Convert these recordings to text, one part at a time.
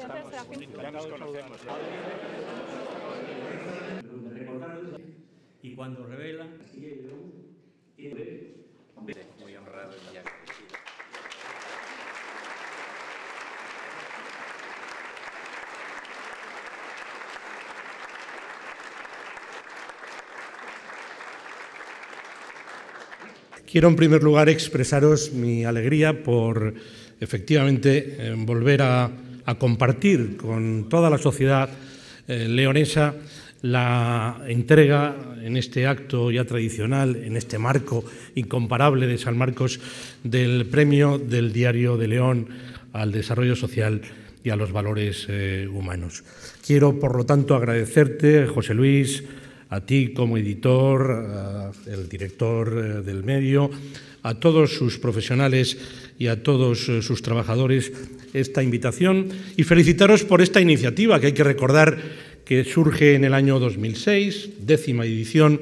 estamos. Ya nos conocemos. Y cuando revela... Muy honrado y agradecido. Quiero en primer lugar expresaros mi alegría por efectivamente eh, volver a a compartir con toda la sociedad eh, leonesa la entrega en este acto ya tradicional, en este marco incomparable de San Marcos, del premio del Diario de León al desarrollo social y a los valores eh, humanos. Quiero, por lo tanto, agradecerte, José Luis, a ti como editor, al director eh, del medio, a todos sus profesionales y a todos eh, sus trabajadores esta invitación y felicitaros por esta iniciativa que hay que recordar que surge en el año 2006, décima edición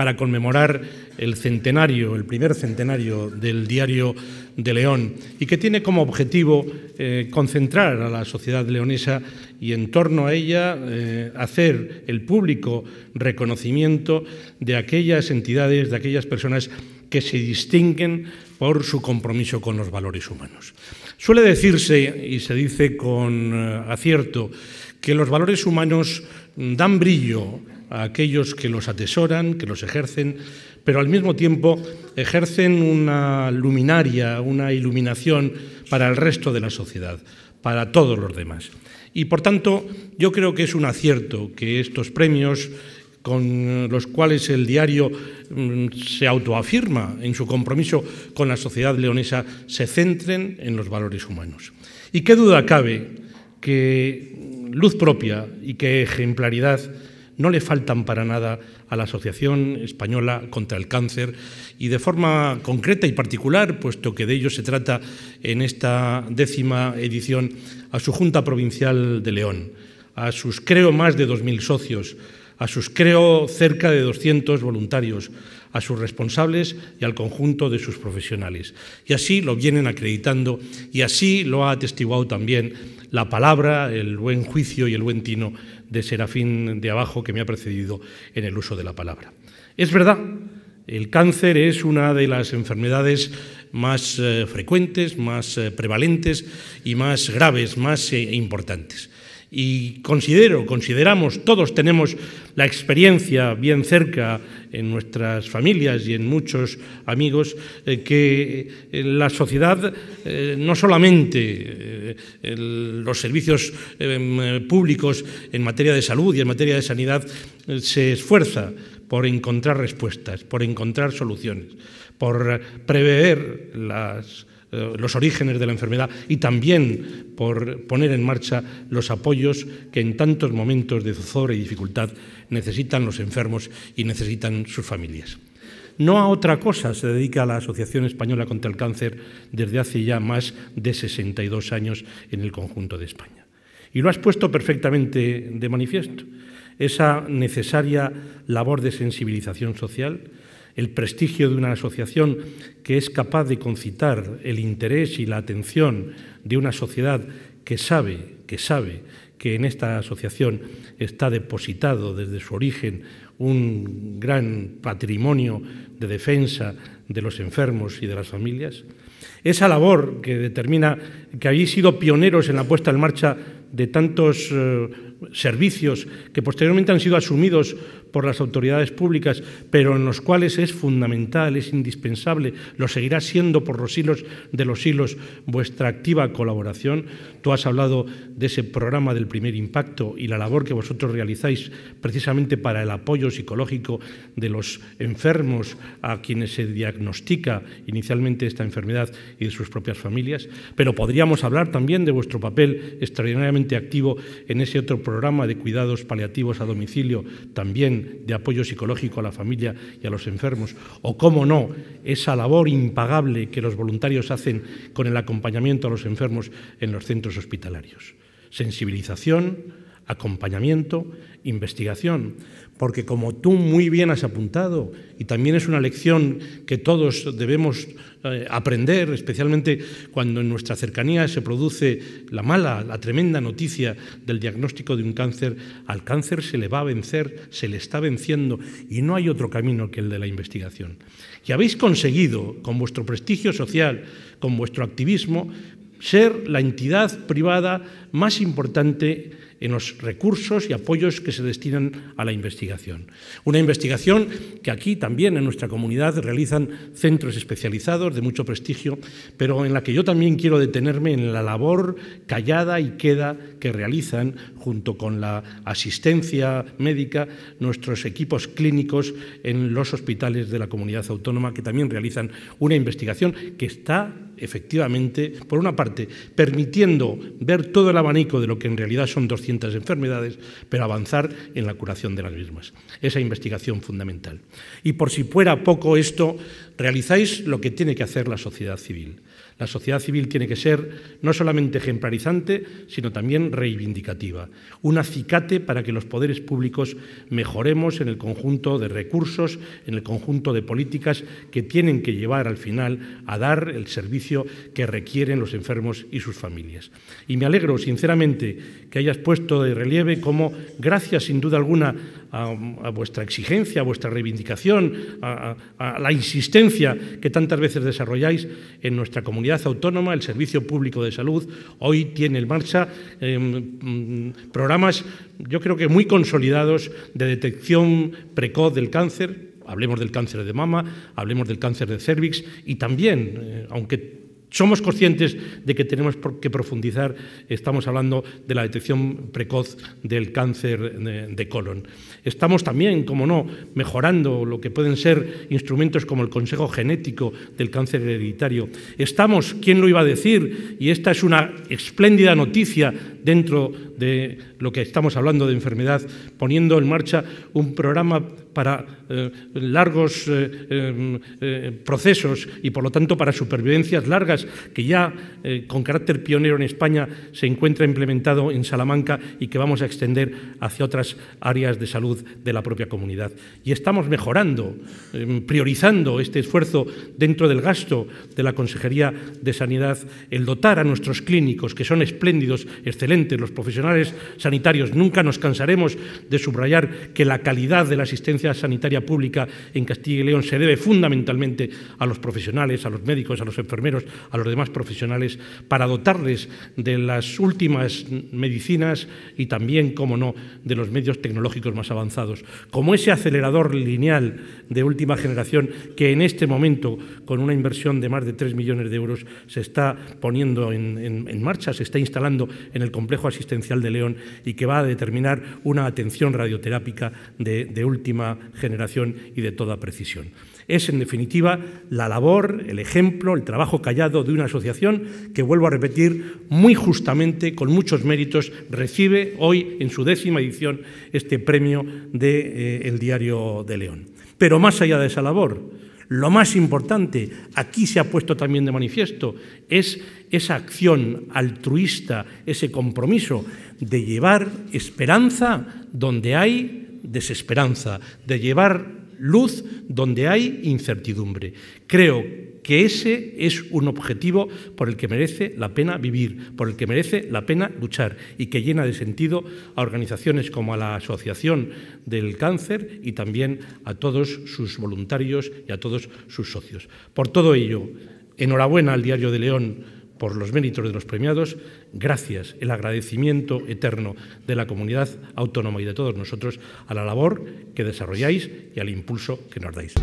para conmemorar el centenario, el primer centenario del diario de León y que tiene como objetivo eh, concentrar a la sociedad leonesa y en torno a ella eh, hacer el público reconocimiento de aquellas entidades, de aquellas personas que se distinguen por su compromiso con los valores humanos. Suele decirse, y se dice con eh, acierto, que los valores humanos dan brillo a aquellos que los atesoran, que los ejercen, pero al mismo tiempo ejercen una luminaria, una iluminación para el resto de la sociedad, para todos los demás. Y por tanto, yo creo que es un acierto que estos premios con los cuales el diario mm, se autoafirma en su compromiso con la sociedad leonesa, se centren en los valores humanos. Y qué duda cabe que luz propia y que ejemplaridad no le faltan para nada a la Asociación Española contra el Cáncer y de forma concreta y particular, puesto que de ello se trata en esta décima edición, a su Junta Provincial de León, a sus creo más de 2.000 socios, a sus creo cerca de 200 voluntarios, a sus responsables y al conjunto de sus profesionales. Y así lo vienen acreditando y así lo ha atestiguado también la palabra, el buen juicio y el buen tino de Serafín de Abajo que me ha precedido en el uso de la palabra. Es verdad, el cáncer es una de las enfermedades más eh, frecuentes, más eh, prevalentes y más graves, más eh, importantes. Y considero, consideramos, todos tenemos la experiencia bien cerca en nuestras familias y en muchos amigos, eh, que eh, la sociedad eh, no solamente los servicios em, públicos en materia de salud y en materia de sanidad se esfuerza por encontrar respuestas, por encontrar soluciones, por prever las eh, los orígenes de la enfermedad y también por poner en marcha los apoyos que en tantos momentos de zozobra y dificultad necesitan los enfermos y necesitan sus familias. No a otra cosa se dedica la Asociación Española contra el Cáncer desde hace ya más de 62 años en el conjunto de España. Y lo has puesto perfectamente de manifiesto. Esa necesaria labor de sensibilización social, el prestigio de una asociación que es capaz de concitar el interés y la atención de una sociedad que sabe, que sabe que en esta asociación está depositado desde su origen un gran patrimonio de defensa de los enfermos y de las familias. Esa labor que determina que habéis sido pioneros en la puesta en marcha de tantos eh, servicios que posteriormente han sido asumidos por las autoridades públicas, pero en los cuales es fundamental, es indispensable, lo seguirá siendo por los hilos de los hilos vuestra activa colaboración. Tú has hablado de ese programa del primer impacto y la labor que vosotros realizáis precisamente para el apoyo psicológico de los enfermos a quienes se diagnostica inicialmente esta enfermedad y de sus propias familias, pero podríamos hablar también de vuestro papel extraordinariamente activo en ese otro programa programa de cuidados paliativos a domicilio, también de apoyo psicológico a la familia y a los enfermos, o cómo no, esa labor impagable que los voluntarios hacen con el acompañamiento a los enfermos en los centros hospitalarios. Sensibilización, acompañamiento, investigación. Porque como tú muy bien has apuntado, y también es una lección que todos debemos eh, aprender, especialmente cuando en nuestra cercanía se produce la mala, la tremenda noticia del diagnóstico de un cáncer, al cáncer se le va a vencer, se le está venciendo y no hay otro camino que el de la investigación. Y habéis conseguido, con vuestro prestigio social, con vuestro activismo, ser la entidad privada más importante en los recursos y apoyos que se destinan a la investigación. Una investigación que aquí también en nuestra comunidad realizan centros especializados de mucho prestigio, pero en la que yo también quiero detenerme en la labor callada y queda que realizan junto con la asistencia médica nuestros equipos clínicos en los hospitales de la comunidad autónoma que también realizan una investigación que está efectivamente, por una parte, permitiendo ver todo el abanico de lo que en realidad son 200 enfermedades, pero avanzar en la curación de las mismas. Esa investigación fundamental. Y por si fuera poco esto, realizáis lo que tiene que hacer la sociedad civil la sociedad civil tiene que ser no solamente ejemplarizante, sino también reivindicativa. Un acicate para que los poderes públicos mejoremos en el conjunto de recursos, en el conjunto de políticas que tienen que llevar al final a dar el servicio que requieren los enfermos y sus familias. Y me alegro, sinceramente, que hayas puesto de relieve cómo, gracias sin duda alguna a, vuestra exigencia, a vuestra reivindicación, a, la insistencia que tantas veces desarrolláis en nuestra comunidad autónoma, el Servicio Público de Salud hoy tiene en marcha em, mm, programas, yo creo que muy consolidados de detección precoz del cáncer, hablemos del cáncer de mama, hablemos del cáncer de cervix y también, eh, aunque somos conscientes de que tenemos que profundizar, estamos hablando de la detección precoz del cáncer de, colon. Estamos también, como no, mejorando lo que pueden ser instrumentos como el Consejo Genético del Cáncer Hereditario. Estamos, ¿quién lo iba a decir? Y esta es una espléndida noticia dentro de lo que estamos hablando de enfermedad, poniendo en marcha un programa para eh, largos eh, eh, procesos y por lo tanto para supervivencias largas que ya con carácter pionero en España se encuentra implementado en Salamanca y que vamos a extender hacia otras áreas de salud de la propia comunidad. Y estamos mejorando, priorizando este esfuerzo dentro del gasto de la Consejería de Sanidad, el dotar a nuestros clínicos, que son espléndidos, excelentes, los profesionales sanitarios, nunca nos cansaremos de subrayar que la calidad de la asistencia sanitaria pública en Castilla y León se debe fundamentalmente a los profesionales, a los médicos, a los enfermeros, a los demás profesionales, para dotarles de las últimas medicinas y también, como no, de los medios tecnológicos más avanzados. Como ese acelerador lineal de última generación que en este momento, con una inversión de más de 3 millones de euros, se está poniendo en, marcha, se está instalando en el complejo asistencial de León y que va a determinar una atención radioterápica de, de última generación y de toda precisión. Es, en definitiva, la labor, el ejemplo, el trabajo callado de una asociación que, vuelvo a repetir, muy justamente, con muchos méritos, recibe hoy en su décima edición este premio del de, eh, el Diario de León. Pero más allá de esa labor, lo más importante, aquí se ha puesto también de manifiesto, es esa acción altruista, ese compromiso de llevar esperanza donde hay desesperanza, de llevar luz donde hay incertidumbre. Creo que ese es un objetivo por el que merece la pena vivir, por el que merece la pena luchar y que llena de sentido a organizaciones como a la Asociación del Cáncer y también a todos sus voluntarios y a todos sus socios. Por todo ello, enhorabuena al Diario de León por los méritos de los premiados, gracias, el agradecimiento eterno de la comunidad autónoma y de todos nosotros a la labor que desarrolláis y al impulso que nos dais.